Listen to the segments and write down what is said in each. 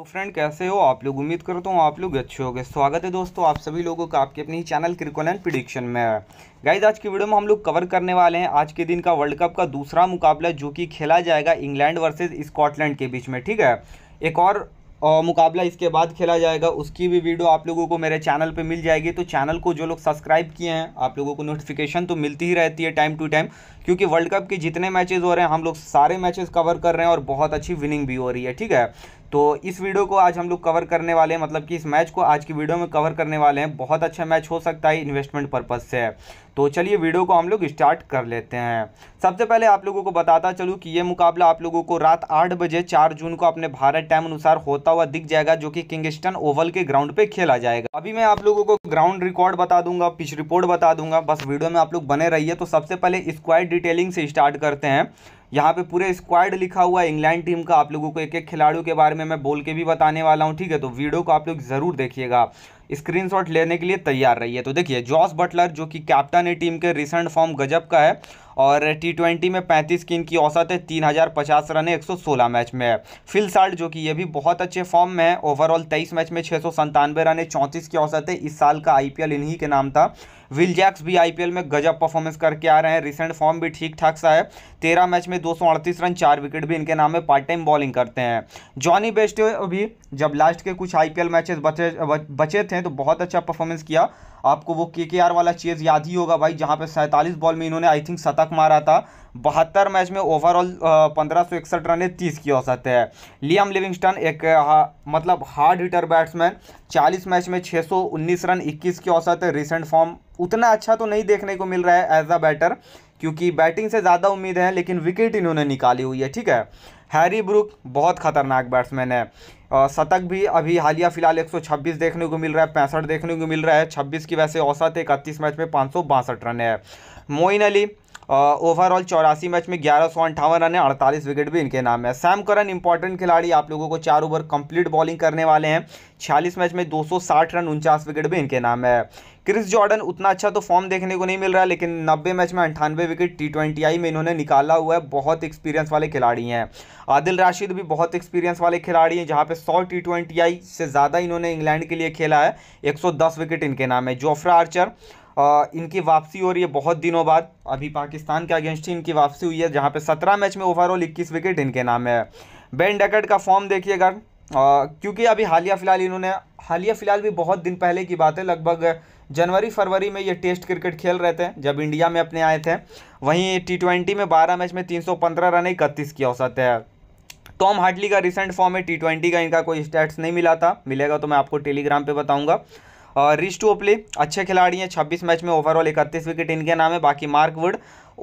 तो फ्रेंड कैसे हो आप लोग उम्मीद करता हूँ आप लोग अच्छे हो गए स्वागत है दोस्तों आप सभी लोगों का आपके अपने ही चैनल क्रिकोल एंड प्रिडिक्शन में है गाइज आज की वीडियो में हम लोग कवर करने वाले हैं आज के दिन का वर्ल्ड कप का दूसरा मुकाबला जो कि खेला जाएगा इंग्लैंड वर्सेज स्कॉटलैंड के बीच में ठीक है एक और आ, मुकाबला इसके बाद खेला जाएगा उसकी भी वीडियो आप लोगों को मेरे चैनल पे मिल जाएगी तो चैनल को जो लोग सब्सक्राइब किए हैं आप लोगों को नोटिफिकेशन तो मिलती ही रहती है टाइम टू टाइम क्योंकि वर्ल्ड कप के जितने मैचेस हो रहे हैं हम लोग सारे मैचेस कवर कर रहे हैं और बहुत अच्छी विनिंग भी हो रही है ठीक है तो इस वीडियो को आज हम लोग कवर करने वाले हैं मतलब कि इस मैच को आज की वीडियो में कवर करने वाले हैं बहुत अच्छा मैच हो सकता है इन्वेस्टमेंट पर्पज़ से तो चलिए वीडियो को हम लोग स्टार्ट कर लेते हैं सबसे पहले आप लोगों को बताता चलूँ कि ये मुकाबला आप लोगों को रात आठ बजे चार जून को अपने भारत टाइम अनुसार होता हुआ दिख जाएगा जो कि किंगस्टन ओवल के ग्राउंड पे खेला जाएगा अभी मैं आप लोगों को ग्राउंड रिकॉर्ड बता दूंगा पिच रिपोर्ट बता दूंगा बस वीडियो में आप लोग बने रहिए तो सबसे पहले स्क्वायर डिटेलिंग से स्टार्ट करते हैं यहाँ पे पूरे स्क्वाड लिखा हुआ है इंग्लैंड टीम का आप लोगों को एक एक खिलाड़ियों के बारे में मैं बोल के भी बताने वाला हूँ ठीक है तो वीडियो को आप लोग ज़रूर देखिएगा स्क्रीनशॉट लेने के लिए तैयार है तो देखिए जॉस बटलर जो कि कैप्टन है टीम के रिसेंट फॉर्म गजब का है और टी ट्वेंटी में पैंतीस की इनकी औसत है तीन हज़ार पचास रन है एक सौ सोलह मैच में है फिल साल्ट जो कि ये भी बहुत अच्छे फॉर्म में है ओवरऑल तेईस मैच में छः सौ संतानवे रन है चौंतीस की औसत है इस साल का आईपीएल इन्हीं के नाम था विल जैक्स भी आईपीएल में गजब परफॉर्मेंस करके आ रहे हैं रिसेंट फॉर्म भी ठीक ठाक सा है तेरह मैच में दो रन चार विकेट भी इनके नाम में पार्ट टाइम बॉलिंग करते हैं जॉनी बेस्ट भी जब लास्ट के कुछ आई मैचेस बचे बचे थे हैं तो बहुत अच्छा परफॉर्मेंस किया आपको वो के वाला चेज याद ही होगा भाई जहाँ पे सैंतालीस बॉल में इन्होंने आई थिंक शतक मारा था बहत्तर मैच में ओवरऑल पंद्रह सौ इकसठ रन तीस की औसत है लियाम लिविंगस्टन एक हा, मतलब हार्ड हिटर बैट्समैन चालीस मैच में छः सौ उन्नीस रन इक्कीस की औसत है रिसेंट फॉर्म उतना अच्छा तो नहीं देखने को मिल रहा है एज अ बैटर क्योंकि बैटिंग से ज़्यादा उम्मीद है लेकिन विकेट इन्होंने निकाली हुई है ठीक है हैरी ब्रुक बहुत ख़तरनाक बैट्समैन है शतक भी अभी हालिया फ़िलहाल 126 देखने को मिल रहा है पैंसठ देखने को मिल रहा है 26 की वैसे औसत इकतीस मैच में पाँच रन है मोइन अली ओवरऑल चौरासी मैच में ग्यारह सौ अंठावन रन है अड़तालीस विकेट भी इनके नाम है सैम करन इंपॉर्टेंट खिलाड़ी आप लोगों को चार ओवर कंप्लीट बॉलिंग करने वाले हैं छियालीस मैच में साठ रन उनचास विकेट भी इनके नाम है क्रिस जॉर्डन उतना अच्छा तो फॉर्म देखने को नहीं मिल रहा लेकिन नब्बे मैच में अंठानवे विकेट टी ट्वेंटी आई में इन्होंने निकाला हुआ है बहुत एक्सपीरियंस वाले खिलाड़ी हैं आदिल राशिद भी बहुत एक्सपीरियंस वाले खिलाड़ी हैं जहाँ पे सौ टी ट्वेंटी आई से ज़्यादा इन्होंने इंग्लैंड के लिए खेला है 110 विकेट इनके नाम है जोफ्रा आर्चर आ, इनकी वापसी हो रही है बहुत दिनों बाद अभी पाकिस्तान के अगेंस्ट ही इनकी वापसी हुई है जहाँ पे सत्रह मैच में ओवरऑल इक्कीस विकेट इनके नाम है बेन डेकट का फॉर्म देखिएगा क्योंकि अभी हालिया फ़िलहाल इन्होंने हालिया फ़िलहाल भी बहुत दिन पहले की बात है लगभग जनवरी फरवरी में ये टेस्ट क्रिकेट खेल रहे थे जब इंडिया में अपने आए थे वहीं टी ट्वेंटी में बारह मैच में तीन सौ पंद्रह रन इकतीस की औसत है टॉम हार्डली का रिसेंट फॉर्म है टी ट्वेंटी का इनका कोई स्टैट्स नहीं मिला था मिलेगा तो मैं आपको टेलीग्राम पर बताऊँगा रिच टू ओपले अच्छे खिलाड़ी हैं छब्बीस मैच में ओवरऑल इकतीस विकेट इनके नाम है बाकी मार्क वुड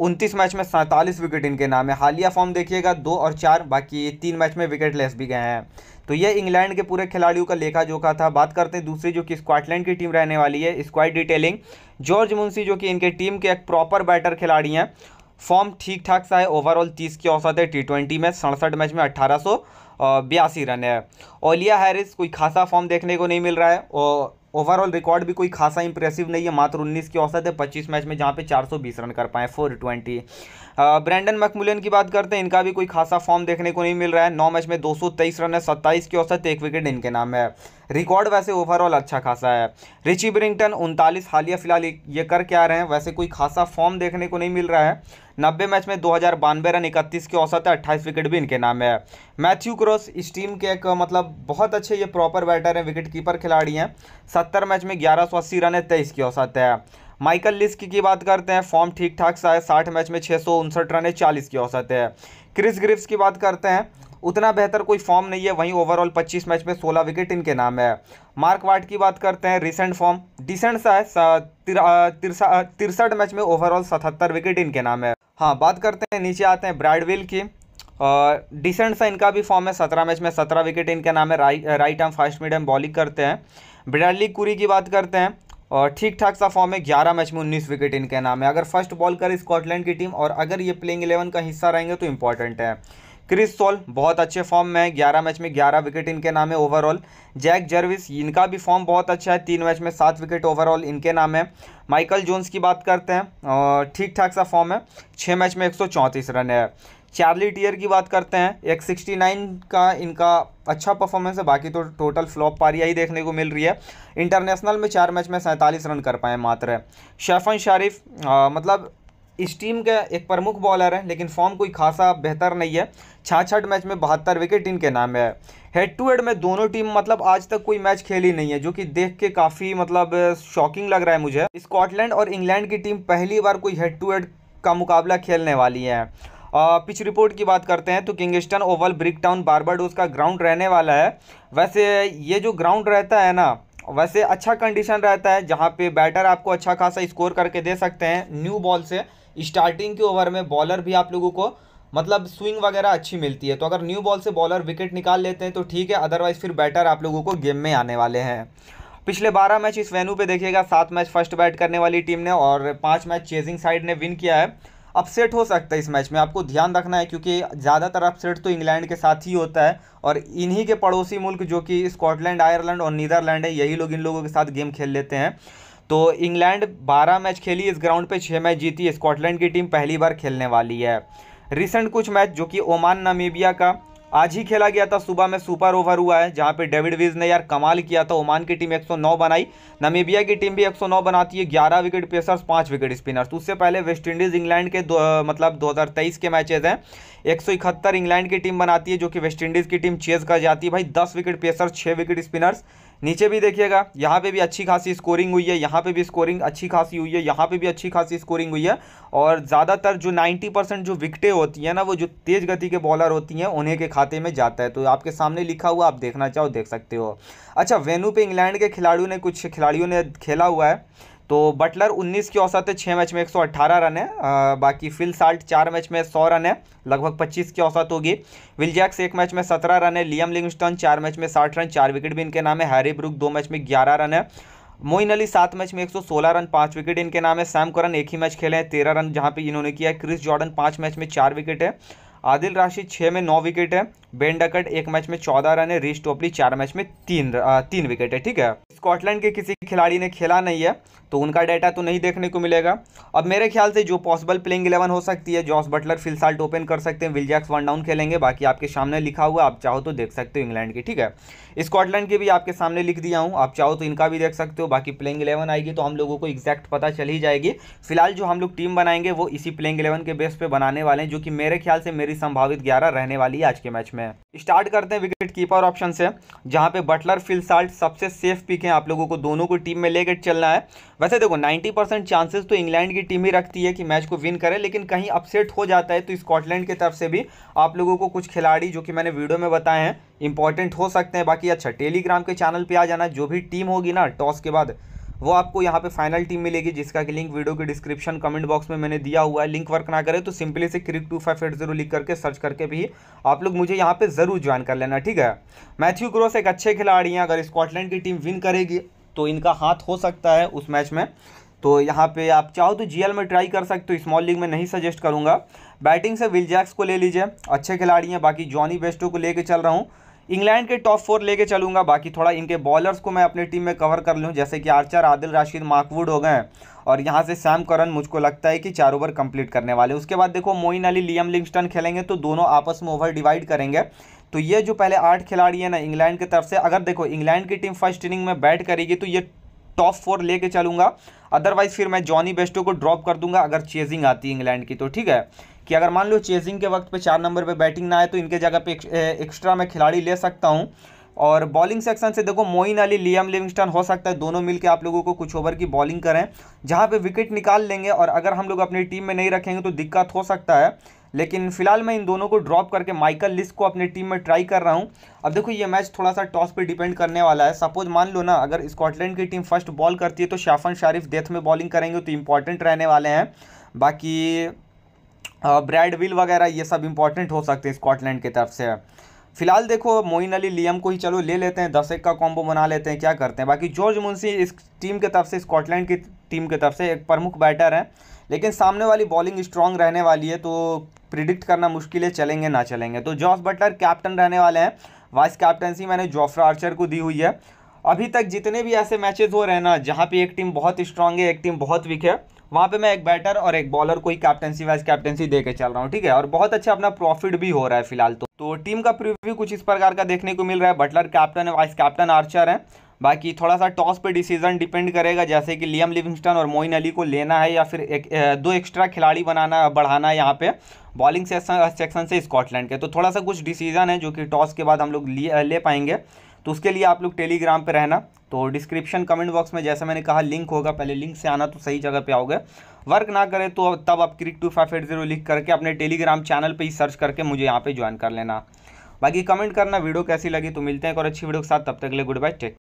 उनतीस मैच में सैंतालीस विकेट इनके नाम है हालिया फॉर्म देखिएगा दो और चार बाकी तीन मैच में विकेट लेस भी गए हैं तो ये इंग्लैंड के पूरे खिलाड़ियों का लेखा जोखा था बात करते हैं दूसरी जो कि स्कॉटलैंड की टीम रहने वाली है स्क्वाड डिटेलिंग जॉर्ज मुंसी जो कि इनके टीम के एक प्रॉपर बैटर खिलाड़ी हैं फॉर्म ठीक ठाक सा है ओवरऑल तीस की औसत है टी ट्वेंटी में सड़सठ मैच में अट्ठारह सौ बयासी रन है ओलिया हैरिस कोई खासा फॉर्म देखने को नहीं मिल रहा है और ओवरऑल रिकॉर्ड भी कोई खासा इंप्रेसिव नहीं है मात्र उन्नीस की औसत है पच्चीस मैच में जहाँ पे चार रन कर पाए फोर ट्वेंटी ब्रैंडन मैकमुलियन की बात करते हैं इनका भी कोई खासा फॉर्म देखने को नहीं मिल रहा है नौ मैच में दो रन है सत्ताईस की औसत एक विकेट इनके नाम है रिकॉर्ड वैसे ओवरऑल अच्छा खासा है रिची ब्रिंगटन उनतालीस हालिया फिलहाल ये कर आ रहे हैं वैसे कोई खासा फॉर्म देखने को नहीं मिल रहा है नब्बे मैच में दो हज़ार बानवे रन इकतीस के औसत है अट्ठाईस विकेट भी इनके नाम है मैथ्यू क्रॉस इस टीम के एक मतलब बहुत अच्छे ये प्रॉपर बैटर हैं विकेट कीपर खिलाड़ी हैं सत्तर मैच में ग्यारह सौ अस्सी रन है तेईस की औसत है माइकल लिस्क की बात करते हैं फॉर्म ठीक ठाक सा है साठ मैच में छः सौ उनसठ रन है चालीस की औसत है क्रिस ग्रिफ्स की बात करते हैं उतना बेहतर कोई फॉर्म नहीं है वहीं ओवरऑल 25 मैच में 16 विकेट इनके नाम है मार्क वाट की बात करते हैं रिसेंट फॉर्म डिसेंट सा है तिरसठ तिर, तिर, मैच में ओवरऑल 77 विकेट इनके नाम है हाँ बात करते हैं नीचे आते हैं ब्रैडविल की डिसेंट सा इनका भी फॉर्म है सत्रह मैच में सत्रह विकेट इनके नाम है right right arm fast medium bowling करते हैं ब्रैडली कुरी की बात करते हैं और ठीक ठाक सा फॉर्म है ग्यारह मैच में उन्नीस विकेट इनके नाम है अगर फर्स्ट बॉल करें स्कॉटलैंड की टीम और अगर ये प्लेइंग इलेवन का हिस्सा रहेंगे तो इंपॉर्टेंट है क्रिस सोल बहुत अच्छे फॉर्म में है ग्यारह मैच में ग्यारह विकेट इनके नाम है ओवरऑल जैक जर्विस इनका भी फॉर्म बहुत अच्छा है तीन मैच में सात विकेट ओवरऑल इनके नाम है माइकल जोन्स की बात करते हैं ठीक ठाक सा फॉर्म है छः मैच में एक रन है चार्ली टीयर की बात करते हैं एक सिक्सटी नाइन का इनका अच्छा परफॉर्मेंस है बाकी तो टोटल फ्लॉप पारिया ही देखने को मिल रही है इंटरनेशनल में चार मैच में सैंतालीस रन कर पाए मात्र शेफन शारिफ मतलब इस टीम का एक प्रमुख बॉलर है लेकिन फॉर्म कोई खासा बेहतर नहीं है छाछठ मैच में बहत्तर विकेट इनके नाम है हेड टू हेड में दोनों टीम मतलब आज तक कोई मैच खेली नहीं है जो कि देख के काफ़ी मतलब शॉकिंग लग रहा है मुझे स्कॉटलैंड और इंग्लैंड की टीम पहली बार कोई हेड टू हेड का मुकाबला खेलने वाली है पिच रिपोर्ट की बात करते हैं तो Kingston Oval Bridgetown Barbados का ग्राउंड रहने वाला है वैसे ये जो ग्राउंड रहता है ना वैसे अच्छा कंडीशन रहता है जहाँ पे बैटर आपको अच्छा खासा स्कोर करके दे सकते हैं न्यू बॉल से स्टार्टिंग के ओवर में बॉलर भी आप लोगों को मतलब स्विंग वगैरह अच्छी मिलती है तो अगर न्यू बॉल से बॉलर विकेट निकाल लेते हैं तो ठीक है अदरवाइज़ फिर बैटर आप लोगों को गेम में आने वाले हैं पिछले बारह मैच इस वेन्यू पे देखिएगा सात मैच फर्स्ट बैट करने वाली टीम ने और पाँच मैच चेजिंग साइड ने विन किया है अपसेट हो सकता है इस मैच में आपको ध्यान रखना है क्योंकि ज़्यादातर अपसेट तो इंग्लैंड के साथ ही होता है और इन्हीं के पड़ोसी मुल्क जो कि स्कॉटलैंड आयरलैंड और नीदरलैंड है यही लोग इन लोगों के साथ गेम खेल लेते हैं तो इंग्लैंड 12 मैच खेली इस ग्राउंड पे 6 मैच जीती स्कॉटलैंड की टीम पहली बार खेलने वाली है रिसेंट कुछ मैच जो कि ओमान नामीबिया का आज ही खेला गया था सुबह में सुपर ओवर हुआ है जहां पे डेविड विज ने यार कमाल किया था ओमान की टीम 109 बनाई नमीबिया की टीम भी 109 बनाती है 11 विकेट पेसर्स 5 विकेट स्पिनर्स तो उससे पहले वेस्टइंडीज इंग्लैंड के दो मतलब 2023 के मैचेस हैं एक इंग्लैंड की टीम बनाती है जो कि वेस्ट इंडीज की टीम चेज कर जाती है भाई दस विकेट पेसर्स छः विकेट स्पिनर्स नीचे भी देखिएगा यहाँ पे भी अच्छी खासी स्कोरिंग हुई है यहाँ पे भी स्कोरिंग अच्छी खासी हुई है यहाँ पे भी अच्छी खासी स्कोरिंग हुई है और ज़्यादातर जो 90 परसेंट जो विकटें होती हैं ना वो जो तेज़ गति के बॉलर होती हैं उन्हें के खाते में जाता है तो आपके सामने लिखा हुआ आप देखना चाहो देख सकते हो अच्छा वेन्यू पे इंग्लैंड के खिलाड़ियों ने कुछ खिलाड़ियों ने खेला हुआ है तो बटलर 19 की औसत है छः मैच में 118 रन है आ, बाकी फिल साल्ट चार मैच में 100 रन है लगभग 25 की औसत होगी विल जैक्स एक मैच में 17 रन है लियम लिंगस्टन चार मैच में 60 रन चार विकेट भी इनके नाम है हैरी ब्रुक दो मैच में 11 रन है मोइन अली सात मैच में 116 रन पाँच विकेट इनके नाम है सैम करन एक ही मैच खेले हैं तेरह रन जहाँ पर इन्होंने किया है क्रिस जॉर्डन पाँच मैच में चार विकेट है आदिल राशिद छः में नौ विकेट है बेन डकट एक मैच में चौदह रन है रीश टोपली चार मैच में तीन तीन विकेट है ठीक है स्कॉटलैंड के किसी खिलाड़ी ने खेला नहीं है तो उनका डाटा तो नहीं देखने को मिलेगा अब मेरे ख्याल से जो पॉसिबल प्लेइंग इलेवन हो सकती है जॉस बटलर फिलसाल्ट ओपन कर सकते हैं विलजैक्स वन डाउन खेलेंगे बाकी आपके सामने लिखा हुआ आप चाहो तो देख सकते हो इंग्लैंड की ठीक है स्कॉटलैंड की भी आपके सामने लिख दिया हूँ आप चाहो तो इनका भी देख सकते हो बाकी प्लेइंग इलेवन आएगी तो हम लोगों को एग्जैक्ट पता चल ही जाएगी फिलहाल जो हम लोग टीम बनाएंगे वो इसी प्लेइंग इलेवन के बेस पर बनाने वाले हैं जो कि मेरे ख्याल से मेरी संभावित ग्यारह रहने वाली है आज के मैच में स्टार्ट करते हैं विकेट कीपर ऑप्शन से जहाँ पे बटलर फिलसाल्ट सबसे सेफ पिक है आप लोगों को दोनों को टीम में लेकर चलना है वैसे देखो 90 परसेंट चांसेस तो इंग्लैंड की टीम ही रखती है कि मैच को विन करे लेकिन कहीं अपसेट हो जाता है तो स्कॉटलैंड की तरफ से भी आप लोगों को कुछ खिलाड़ी जो कि मैंने वीडियो में बताए हैं इंपॉर्टेंट हो सकते हैं बाकी अच्छा टेलीग्राम के चैनल पर आ जाना जो भी टीम होगी ना टॉस के बाद वो आपको यहाँ पे फाइनल टीम मिलेगी जिसका कि लिंक वीडियो के डिस्क्रिप्शन कमेंट बॉक्स में मैंने दिया हुआ है लिंक वर्क ना करे तो सिंपली से crick two five eight zero लिख करके सर्च करके भी आप लोग मुझे यहाँ पे ज़रूर ज्वाइन कर लेना ठीक है मैथ्यू क्रॉस एक अच्छे खिलाड़ी हैं अगर स्कॉटलैंड की टीम विन करेगी तो इनका हाथ हो सकता है उस मैच में तो यहाँ पे आप चाहो तो जीएल में ट्राई कर सकते हो स्मॉल लीग में नहीं सजेस्ट करूँगा बैटिंग से विल जैक्स को ले लीजिए अच्छे खिलाड़ी हैं बाकी जॉनी बेस्टो को लेके चल रहा हूँ इंग्लैंड के टॉप फोर लेके चलूंगा बाकी थोड़ा इनके बॉलर्स को मैं अपनी टीम में कवर कर लूँ जैसे कि आर्चर आदिल राशिद माकवुड हो गए और यहाँ से सैम करन मुझको लगता है कि चार ओवर कंप्लीट करने वाले उसके बाद देखो मोइन अली लियम लिंगस्टन खेलेंगे तो दोनों आपस में ओवर डिवाइड करेंगे तो ये जो पहले आठ खिलाड़ी हैं ना इंग्लैंड की तरफ से अगर देखो इंग्लैंड की टीम फर्स्ट इनिंग में बैट करेगी तो ये टॉप फोर लेके चलूंगा अदरवाइज फिर मैं जॉनी बेस्टो को ड्रॉप कर दूंगा अगर चेजिंग आती है इंग्लैंड की तो ठीक है कि अगर मान लो चेजिंग के वक्त पे चार नंबर पे बैटिंग ना आए तो इनके जगह पे एक, एक्स्ट्रा मैं खिलाड़ी ले सकता हूँ और बॉलिंग सेक्शन से देखो मोइन अली लियाम लिविंगस्टन हो सकता है दोनों मिलके आप लोगों को कुछ ओवर की बॉलिंग करें जहाँ पे विकेट निकाल लेंगे और अगर हम लोग अपनी टीम में नहीं रखेंगे तो दिक्कत हो सकता है लेकिन फिलहाल मैं इन दोनों को ड्रॉप करके माइकल लिस्क को अपनी टीम में ट्राई कर रहा हूँ अब देखो ये मैच थोड़ा सा टॉस पे डिपेंड करने वाला है सपोज मान लो ना अगर स्कॉटलैंड की टीम फर्स्ट बॉल करती है तो शाफन शारिफ डेथ में बॉलिंग करेंगे तो इंपॉर्टेंट रहने वाले हैं बाकी ब्रैड विल वगैरह ये सब इंपॉर्टेंट हो सकते हैं स्कॉटलैंड की तरफ से फिलहाल देखो मोइन अली लियम को ही चलो ले लेते हैं दस एक का कॉम्बो बना लेते हैं क्या करते हैं बाकी जॉर्ज मुंसी इस टीम की तरफ से स्कॉटलैंड की टीम की तरफ से एक प्रमुख बैटर हैं लेकिन सामने वाली बॉलिंग स्ट्रांग रहने वाली है तो प्रिडिक्ट करना मुश्किल है चलेंगे ना चलेंगे तो जॉस बटलर कैप्टन रहने वाले हैं वाइस कैप्टनसी मैंने जोफ्रा आर्चर को दी हुई है अभी तक जितने भी ऐसे मैचेस हो रहे हैं ना जहाँ पे एक टीम बहुत स्ट्रांग है एक टीम बहुत वीक है वहाँ पे मैं एक बैटर और एक बॉलर को ही कैप्टनसी वाइज कैप्टनसी देकर चल रहा हूँ ठीक है और बहुत अच्छा अपना प्रॉफिट भी हो रहा है फिलहाल तो तो टीम का प्रिव्यू कुछ इस प्रकार का देखने को मिल रहा है बटलर कैप्टन है वाइस कैप्टन आर्चर है बाकी थोड़ा सा टॉस पे डिसीजन डिपेंड करेगा जैसे कि लियम लिविंगस्टन और मोइन अली को लेना है या फिर एक दो एक्स्ट्रा खिलाड़ी बनाना बढ़ाना है यहाँ पे बॉलिंग सेक्शन सेक्शन से स्कॉटलैंड के तो थोड़ा सा कुछ डिसीजन है जो कि टॉस के बाद हम लोग ले पाएंगे तो उसके लिए आप लोग टेलीग्राम पर रहना तो डिस्क्रिप्शन कमेंट बॉक्स में जैसे मैंने कहा लिंक होगा पहले लिंक से आना तो सही जगह पे आओगे वर्क ना करें तो तब आप crick two five eight zero लिख करके अपने टेलीग्राम चैनल पे ही सर्च करके मुझे यहाँ पे ज्वाइन कर लेना बाकी कमेंट करना वीडियो कैसी लगी तो मिलते हैं और अच्छी वीडियो के साथ तब तक के लिए गुड बाय टेक